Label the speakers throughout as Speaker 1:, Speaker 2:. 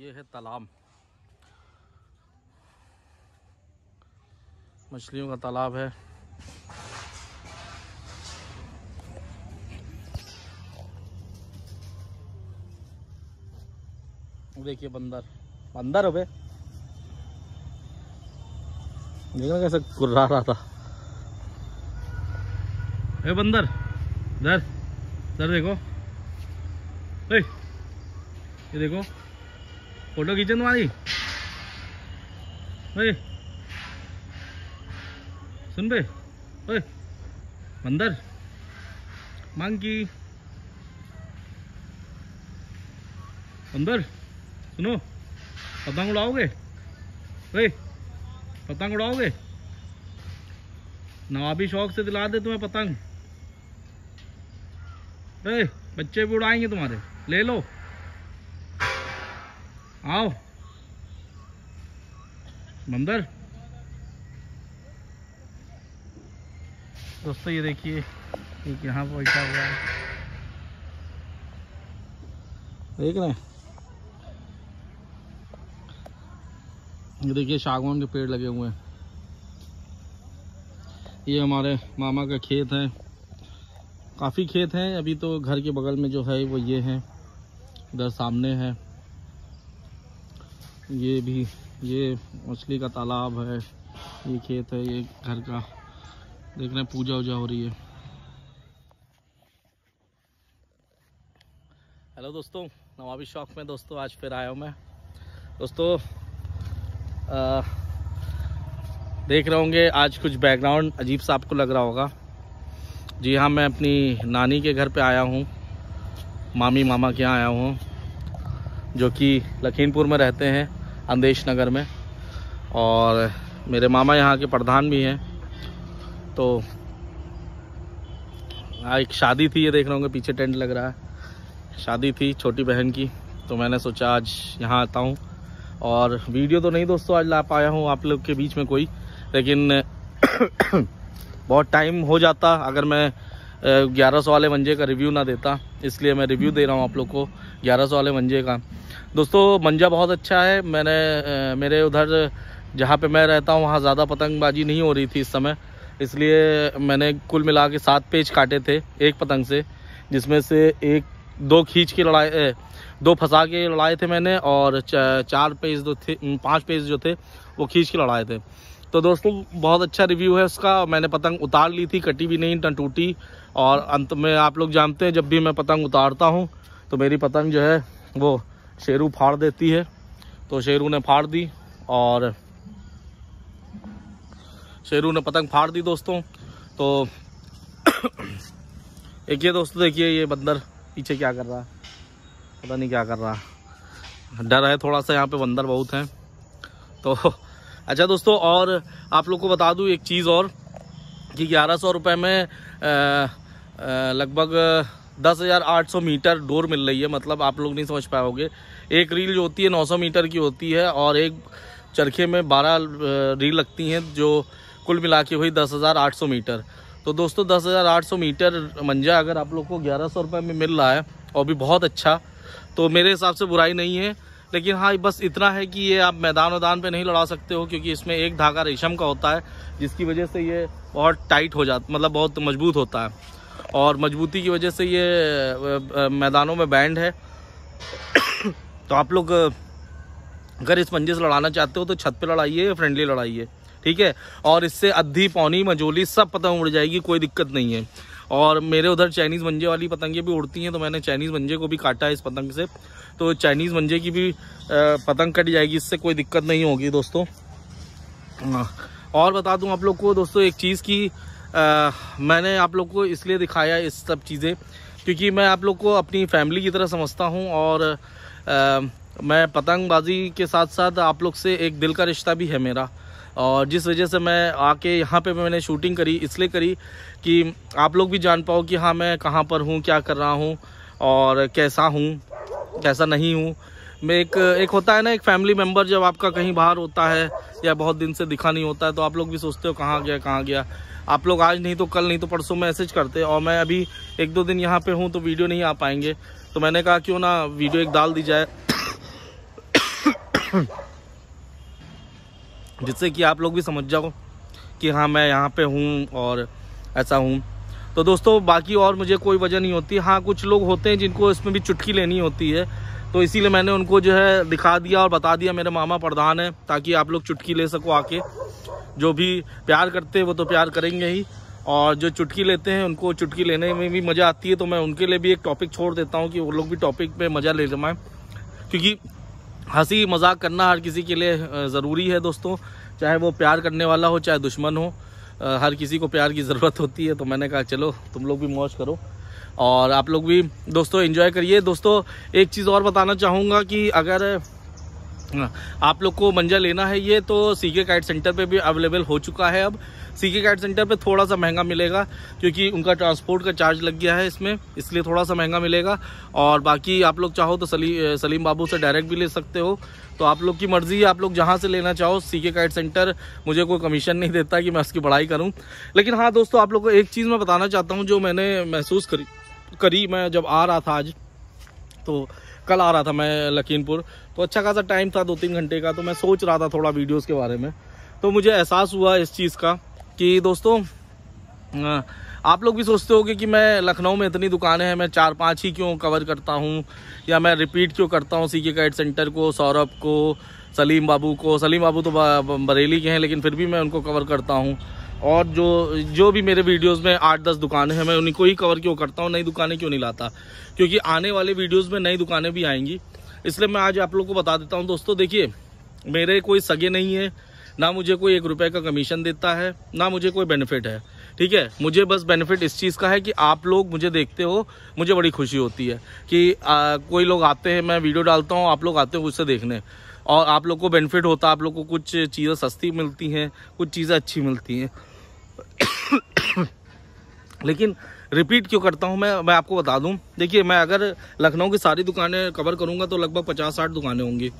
Speaker 1: ये है तालाब मछलियों का तालाब है देखिए बंदर बंदर हो बे देखना कैसा कुर्रा रहा था ए बंदर इधर इधर देखो ए, ये देखो फोटो खींचे तुम्हारी ओए सुन बे ओए बंदर मांगी बंदर सुनो पतंग उड़ाओगे ओए पतंग उड़ाओगे नवाबी शौक से दिला दे तुम्हें पतंग अरे बच्चे भी उड़ाएंगे तुम्हारे ले लो आओ बंदर दोस्तों ये देखिए एक यहाँ बैठा हुआ है देख रहे हैं देखिए सागवान के पेड़ लगे हुए हैं ये हमारे मामा का खेत है काफ़ी खेत हैं अभी तो घर के बगल में जो है वो ये है इधर सामने है ये भी ये मछली का तालाब है ये खेत है ये घर का देख रहे हैं पूजा वूजा हो रही है हेलो दोस्तों नवाबी शौक में दोस्तों आज फिर आया हूँ मैं दोस्तों आ, देख रहे होंगे आज कुछ बैकग्राउंड अजीब सा आपको लग रहा होगा जी हाँ मैं अपनी नानी के घर पे आया हूँ मामी मामा के यहाँ आया हूँ जो कि लखीमपुर में रहते हैं अंदेश नगर में और मेरे मामा यहाँ के प्रधान भी हैं तो एक शादी थी ये देख रहे होंगे पीछे टेंट लग रहा है शादी थी छोटी बहन की तो मैंने सोचा आज यहाँ आता हूँ और वीडियो तो नहीं दोस्तों आज ला पाया हूँ आप लोग के बीच में कोई लेकिन बहुत टाइम हो जाता अगर मैं ग्यारह सौ वाले मंजे का रिव्यू ना देता इसलिए मैं रिव्यू दे रहा हूँ आप लोग को ग्यारह सौ वाले मंजे का दोस्तों मंजा बहुत अच्छा है मैंने मेरे उधर जहाँ पे मैं रहता हूँ वहाँ ज़्यादा पतंगबाजी नहीं हो रही थी इस समय इसलिए मैंने कुल मिला के सात पेज काटे थे एक पतंग से जिसमें से एक दो खींच के लड़ाए दो फंसा के लड़ाए थे मैंने और चार पेज जो थे पाँच पेज जो थे वो खींच के लड़ाए थे तो दोस्तों बहुत अच्छा रिव्यू है उसका मैंने पतंग उतार ली थी कटी भी नहीं न टूटी और अंत में आप लोग जानते हैं जब भी मैं पतंग उतारता हूँ तो मेरी पतंग जो है वो शेरू फाड़ देती है तो शेरू ने फाड़ दी और शेरू ने पतंग फाड़ दी दोस्तों तो एक ये दोस्तों देखिए ये बंदर पीछे क्या कर रहा है पता नहीं क्या कर रहा डर है थोड़ा सा यहाँ पे बंदर बहुत हैं तो अच्छा दोस्तों और आप लोग को बता दूँ एक चीज़ और कि ग्यारह सौ रुपये में लगभग दस हज़ार आठ सौ मीटर डोर मिल रही है मतलब आप लोग नहीं समझ पाओगे एक रील जो होती है नौ सौ मीटर की होती है और एक चरखे में बारह रील लगती हैं जो कुल मिला के हुई दस हज़ार आठ सौ मीटर तो दोस्तों दस हज़ार आठ सौ मीटर मंजा अगर आप लोग को ग्यारह सौ रुपये में मिल रहा है और भी बहुत अच्छा तो मेरे हिसाब से बुराई नहीं है लेकिन हाँ बस इतना है कि ये आप मैदान वैदान पे नहीं लड़ा सकते हो क्योंकि इसमें एक धागा रेशम का होता है जिसकी वजह से ये बहुत टाइट हो जाता मतलब बहुत मजबूत होता है और मजबूती की वजह से ये मैदानों में बैंड है तो आप लोग अगर इस मंजे से लड़ाना चाहते हो तो छत पे लड़ाइए फ्रेंडली लड़ाइए ठीक है और इससे अद्धी पौनी मजोली सब पतंग उड़ जाएगी कोई दिक्कत नहीं है और मेरे उधर चाइनीज़ मंजे वाली पतंगें भी उड़ती हैं तो मैंने चाइनीज़ मंजे को भी काटा है इस पतंग से तो चाइनीज़ मंजे की भी पतंग कट जाएगी इससे कोई दिक्कत नहीं होगी दोस्तों और बता दूं आप लोग को दोस्तों एक चीज़ की आ, मैंने आप लोग को इसलिए दिखाया इस सब चीज़ें क्योंकि मैं आप लोग को अपनी फैमिली की तरह समझता हूँ और आ, मैं पतंगबाजी के साथ साथ आप लोग से एक दिल का रिश्ता भी है मेरा और जिस वजह से मैं आके यहाँ पे मैंने शूटिंग करी इसलिए करी कि आप लोग भी जान पाओ कि हाँ मैं कहाँ पर हूँ क्या कर रहा हूँ और कैसा हूँ कैसा नहीं हूँ में एक एक होता है ना एक फैमिली मेम्बर जब आपका कहीं बाहर होता है या बहुत दिन से दिखा नहीं होता है तो आप लोग भी सोचते हो कहाँ गया कहाँ गया आप लोग आज नहीं तो कल नहीं तो परसों मैसेज करते और मैं अभी एक दो दिन यहाँ पे हूँ तो वीडियो नहीं आ पाएंगे तो मैंने कहा क्यों ना वीडियो एक डाल दी जाए जिससे कि आप लोग भी समझ जाओ कि हाँ मैं यहाँ पे हूँ और ऐसा हूँ तो दोस्तों बाकी और मुझे कोई वजह नहीं होती हाँ कुछ लोग होते हैं जिनको इसमें भी चुटकी लेनी होती है तो इसीलिए मैंने उनको जो है दिखा दिया और बता दिया मेरे मामा प्रधान है ताकि आप लोग चुटकी ले सको आके जो भी प्यार करते हैं वो तो प्यार करेंगे ही और जो चुटकी लेते हैं उनको चुटकी लेने में भी मज़ा आती है तो मैं उनके लिए भी एक टॉपिक छोड़ देता हूँ कि वो लोग भी टॉपिक पे मज़ा ले जमाएँ क्योंकि हंसी मजाक करना हर किसी के लिए ज़रूरी है दोस्तों चाहे वो प्यार करने वाला हो चाहे दुश्मन हो हर किसी को प्यार की ज़रूरत होती है तो मैंने कहा चलो तुम लोग भी मौज करो और आप लोग भी दोस्तों इन्जॉय करिए दोस्तों एक चीज़ और बताना चाहूँगा कि अगर हाँ, आप लोग को मंजा लेना है ये तो सी के काइट सेंटर पे भी अवेलेबल हो चुका है अब सी के काइट सेंटर पे थोड़ा सा महंगा मिलेगा क्योंकि उनका ट्रांसपोर्ट का चार्ज लग गया है इसमें इसलिए थोड़ा सा महंगा मिलेगा और बाकी आप लोग चाहो तो सली, सलीम बाबू से डायरेक्ट भी ले सकते हो तो आप लोग की मर्ज़ी है आप लोग जहाँ से लेना चाहो सी के काइट सेंटर मुझे कोई कमीशन नहीं देता कि मैं उसकी पढ़ाई करूँ लेकिन हाँ दोस्तों आप लोग को एक चीज़ मैं बताना चाहता हूँ जो मैंने महसूस करी करी मैं जब आ रहा था आज तो कल आ रहा था मैं लखीमपुर तो अच्छा खासा टाइम था दो तीन घंटे का तो मैं सोच रहा था थोड़ा वीडियोस के बारे में तो मुझे एहसास हुआ इस चीज़ का कि दोस्तों आप लोग भी सोचते होंगे कि मैं लखनऊ में इतनी दुकानें हैं मैं चार पांच ही क्यों कवर करता हूं या मैं रिपीट क्यों करता हूं के कैट सेंटर को सौरभ को सलीम बाबू को सलीम बाबू तो बरेली के हैं लेकिन फिर भी मैं उनको कवर करता हूँ और जो जो भी मेरे वीडियोस में आठ दस दुकानें हैं मैं उन्हीं को ही कवर क्यों करता हूँ नई दुकानें क्यों नहीं लाता क्योंकि आने वाले वीडियोस में नई दुकानें भी आएंगी इसलिए मैं आज आप लोग को बता देता हूँ दोस्तों देखिए मेरे कोई सगे नहीं है ना मुझे कोई एक रुपये का कमीशन देता है ना मुझे कोई बेनिफिट है ठीक है मुझे बस बेनिफिट इस चीज़ का है कि आप लोग मुझे देखते हो मुझे बड़ी खुशी होती है कि आ, कोई लोग आते हैं मैं वीडियो डालता हूँ आप लोग आते हो उससे देखने और आप लोग को बेनिफिट होता है आप लोग को कुछ चीज़ें सस्ती मिलती हैं कुछ चीज़ें अच्छी मिलती हैं लेकिन रिपीट क्यों करता हूँ मैं मैं आपको बता दूँ देखिए मैं अगर लखनऊ की सारी दुकानें कवर करूँगा तो लगभग पचास साठ दुकानें होंगी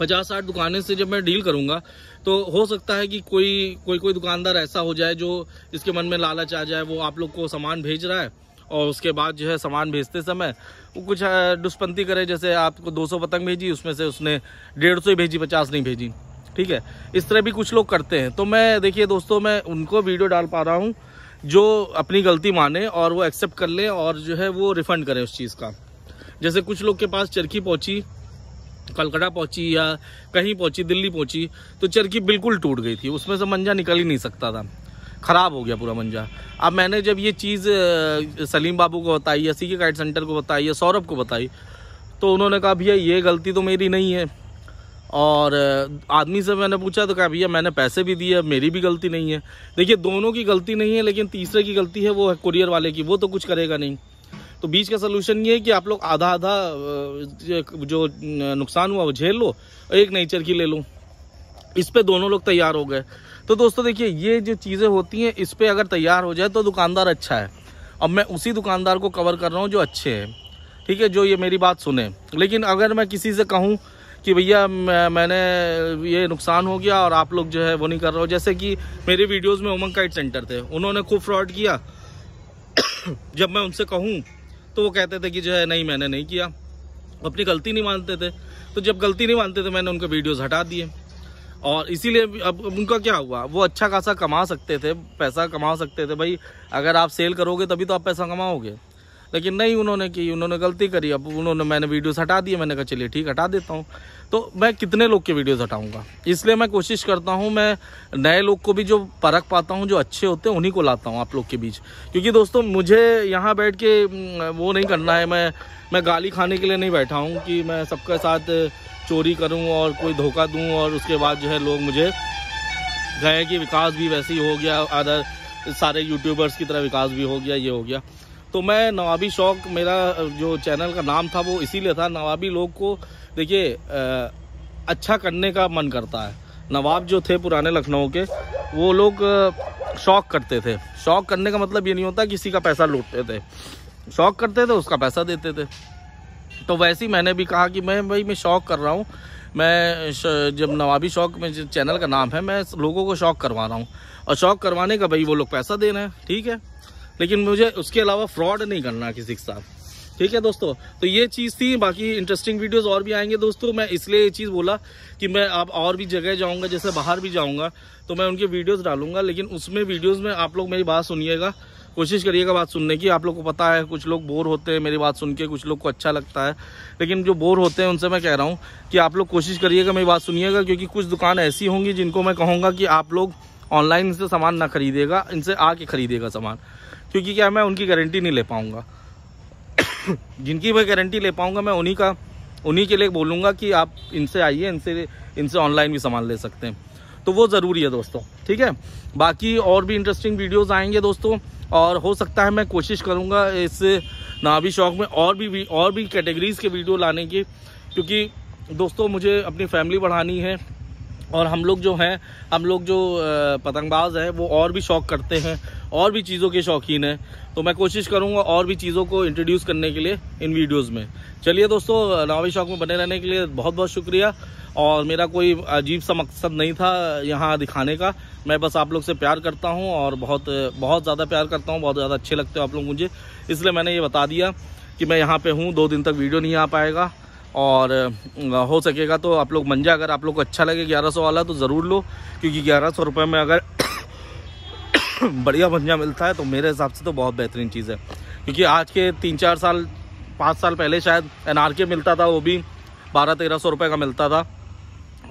Speaker 1: पचास साठ दुकानें से जब मैं डील करूंगा तो हो सकता है कि कोई कोई कोई दुकानदार ऐसा हो जाए जो इसके मन में लालच आ जाए वो आप लोग को सामान भेज रहा है और उसके बाद जो है सामान भेजते समय वो कुछ दुष्पंती करे जैसे आपको दो पतंग भेजी उसमें से उसने डेढ़ ही भेजी पचास नहीं भेजी ठीक है इस तरह भी कुछ लोग करते हैं तो मैं देखिए दोस्तों मैं उनको वीडियो डाल पा रहा हूँ जो अपनी गलती माने और वो एक्सेप्ट कर ले और जो है वो रिफंड करें उस चीज़ का जैसे कुछ लोग के पास चरखी पहुंची कलकत्ता पहुंची या कहीं पहुंची दिल्ली पहुंची तो चरखी बिल्कुल टूट गई थी उसमें से मंजा निकल ही नहीं सकता था ख़राब हो गया पूरा मंजा अब मैंने जब ये चीज़ सलीम बाबू को बताई या सी के गाइड सेंटर को बताई या सौरभ को बताई तो उन्होंने कहा भैया ये गलती तो मेरी नहीं है और आदमी से मैंने पूछा तो कहा भैया मैंने पैसे भी दिए मेरी भी गलती नहीं है देखिए दोनों की गलती नहीं है लेकिन तीसरे की गलती है वो है कुरियर वाले की वो तो कुछ करेगा नहीं तो बीच का सोल्यूशन ये है कि आप लोग आधा आधा जो नुकसान हुआ वो झेल लो और एक नेचर की ले लो इस पर दोनों लोग तैयार हो गए तो दोस्तों देखिए ये जो चीज़ें होती हैं इस पर अगर तैयार हो जाए तो दुकानदार अच्छा है अब मैं उसी दुकानदार को कवर कर रहा हूँ जो अच्छे हैं ठीक है जो ये मेरी बात सुने लेकिन अगर मैं किसी से कहूँ कि भैया मैंने ये नुकसान हो गया और आप लोग जो है वो नहीं कर रहे हो जैसे कि मेरे वीडियोस में उमंग काइट सेंटर थे उन्होंने खूब फ्रॉड किया जब मैं उनसे कहूँ तो वो कहते थे कि जो है नहीं मैंने नहीं किया अपनी गलती नहीं मानते थे तो जब गलती नहीं मानते थे मैंने उनके वीडियोज़ हटा दिए और इसीलिए अब उनका क्या हुआ वो अच्छा खासा कमा सकते थे पैसा कमा सकते थे भाई अगर आप सेल करोगे तभी तो आप पैसा कमाओगे लेकिन नहीं उन्होंने की उन्होंने गलती करी अब उन्होंने मैंने वीडियोस हटा दिए मैंने कहा चलिए ठीक हटा देता हूँ तो मैं कितने लोग के वीडियोस हटाऊंगा इसलिए मैं कोशिश करता हूँ मैं नए लोग को भी जो परख पाता हूँ जो अच्छे होते हैं उन्हीं को लाता हूँ आप लोग के बीच क्योंकि दोस्तों मुझे यहाँ बैठ के वो नहीं करना है मैं मैं गाली खाने के लिए नहीं बैठा हूँ कि मैं सबके साथ चोरी करूँ और कोई धोखा दूँ और उसके बाद जो है लोग मुझे गए कि विकास भी वैसे ही हो गया अदर सारे यूट्यूबर्स की तरह विकास भी हो गया ये हो गया तो मैं नवाबी शौक मेरा जो चैनल का नाम था वो इसीलिए था नवाबी लोग को देखिए अच्छा करने का मन करता है नवाब जो थे पुराने लखनऊ के वो लोग शौक करते थे शौक करने का मतलब ये नहीं होता किसी का पैसा लूटते थे शौक करते थे उसका पैसा देते थे तो वैसे ही मैंने भी कहा कि मैं भाई मैं शौक कर रहा हूँ मैं जब नवाबी शौक में चैनल का नाम है मैं लोगों को शौक करवा रहा हूँ और शौक करवाने का भाई वो लोग पैसा दे रहे हैं ठीक है लेकिन मुझे उसके अलावा फ्रॉड नहीं करना किसी के साथ ठीक है दोस्तों तो ये चीज़ थी बाकी इंटरेस्टिंग वीडियोस और भी आएंगे दोस्तों मैं इसलिए ये चीज़ बोला कि मैं आप और भी जगह जाऊंगा जैसे बाहर भी जाऊंगा तो मैं उनके वीडियोस डालूंगा लेकिन उसमें वीडियोस में आप लोग मेरी बात सुनिएगा कोशिश करिएगा बात सुनने की आप लोग को पता है कुछ लोग बोर होते हैं मेरी बात सुन के कुछ लोग को अच्छा लगता है लेकिन जो बोर होते हैं उनसे मैं कह रहा हूँ कि आप लोग कोशिश करिएगा मेरी बात सुनिएगा क्योंकि कुछ दुकान ऐसी होंगी जिनको मैं कहूँगा कि आप लोग ऑनलाइन से सामान ना खरीदेगा इनसे आके खरीदेगा सामान क्योंकि क्या मैं उनकी गारंटी नहीं ले पाऊँगा जिनकी मैं गारंटी ले पाऊँगा मैं उन्हीं का उन्हीं के लिए बोलूँगा कि आप इनसे आइए इनसे इनसे ऑनलाइन भी सामान ले सकते हैं तो वो ज़रूरी है दोस्तों ठीक है बाकी और भी इंटरेस्टिंग वीडियोज़ आएंगे दोस्तों और हो सकता है मैं कोशिश करूँगा इस नाभी शौक में और भी और भी कैटेगरीज़ के वीडियो लाने की क्योंकि दोस्तों मुझे अपनी फैमिली बढ़ानी है और हम लोग जो हैं हम लोग जो पतंगबाज हैं वो और भी शौक करते हैं और भी चीज़ों के शौकीन हैं तो मैं कोशिश करूँगा और भी चीज़ों को इंट्रोड्यूस करने के लिए इन वीडियोज़ में चलिए दोस्तों नावी शौक में बने रहने के लिए बहुत बहुत शुक्रिया और मेरा कोई अजीब सा मकसद नहीं था यहाँ दिखाने का मैं बस आप लोग से प्यार करता हूँ और बहुत बहुत ज़्यादा प्यार करता हूँ बहुत ज़्यादा अच्छे लगते हो आप लोग मुझे इसलिए मैंने ये बता दिया कि मैं यहाँ पे हूँ दो दिन तक वीडियो नहीं आ पाएगा और हो सकेगा तो आप लोग मंजा अगर आप लोग को अच्छा लगे ग्यारह सौ वाला तो ज़रूर लो क्योंकि ग्यारह सौ रुपये में अगर बढ़िया भंजा मिलता है तो मेरे हिसाब से तो बहुत बेहतरीन चीज़ है क्योंकि आज के तीन चार साल पाँच साल पहले शायद एन मिलता था वो भी बारह तेरह सौ रुपये का मिलता था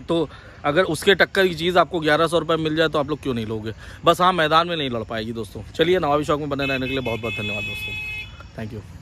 Speaker 1: तो अगर उसके टक्कर की चीज़ आपको ग्यारह सौ रुपये मिल जाए तो आप लोग क्यों नहीं लोगे बस हाँ मैदान में नहीं लड़ पाएगी दोस्तों चलिए नवाबी शौक में बने रहने के लिए बहुत बहुत धन्यवाद दोस्तों थैंक यू